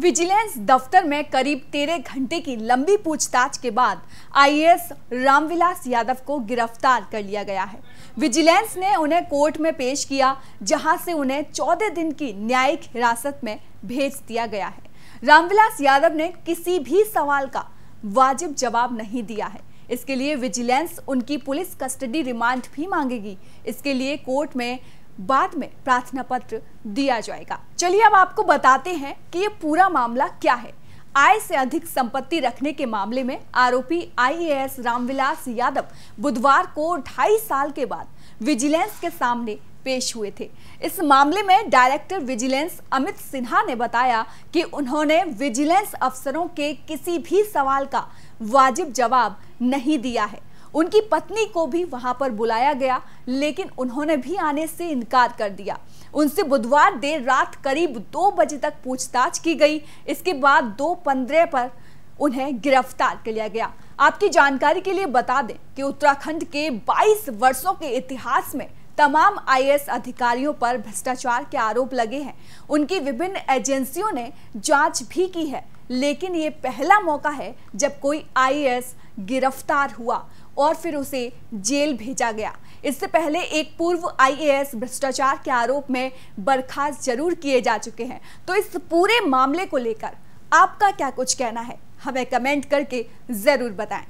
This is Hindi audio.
विजिलेंस दफ्तर में करीब तेरह घंटे की लंबी पूछताछ के बाद आईएएस रामविलास यादव को गिरफ्तार कर लिया गया है विजिलेंस ने उन्हें कोर्ट में पेश किया जहां से उन्हें चौदह दिन की न्यायिक हिरासत में भेज दिया गया है रामविलास यादव ने किसी भी सवाल का वाजिब जवाब नहीं दिया है इसके लिए विजिलेंस उनकी पुलिस कस्टडी रिमांड भी मांगेगी इसके लिए कोर्ट में बाद में प्रार्थना पत्र दिया जाएगा चलिए अब आपको बताते हैं कि ये पूरा मामला क्या है आय से अधिक संपत्ति रखने के मामले में आरोपी आईएएस रामविलास यादव बुधवार को ढाई साल के बाद विजिलेंस के सामने पेश हुए थे इस मामले में डायरेक्टर विजिलेंस अमित सिन्हा ने बताया कि उन्होंने विजिलेंस अफसरों के किसी भी सवाल का वाजिब जवाब नहीं दिया है उनकी पत्नी को भी वहां पर बुलाया गया लेकिन उन्होंने भी आने से इनकार कर दिया उनसे बुधवार देर रात करीब दो बजे तक पूछताछ की गई इसके बाद दो पंद्रह पर उन्हें गिरफ्तार कर लिया गया आपकी जानकारी के लिए बता दें कि उत्तराखंड के 22 वर्षों के इतिहास में तमाम आई अधिकारियों पर भ्रष्टाचार के आरोप लगे हैं उनकी विभिन्न एजेंसियों ने जांच भी की है लेकिन ये पहला मौका है जब कोई आईएएस गिरफ्तार हुआ और फिर उसे जेल भेजा गया इससे पहले एक पूर्व आईएएस भ्रष्टाचार के आरोप में बर्खास्त जरूर किए जा चुके हैं तो इस पूरे मामले को लेकर आपका क्या कुछ कहना है हमें कमेंट करके ज़रूर बताएं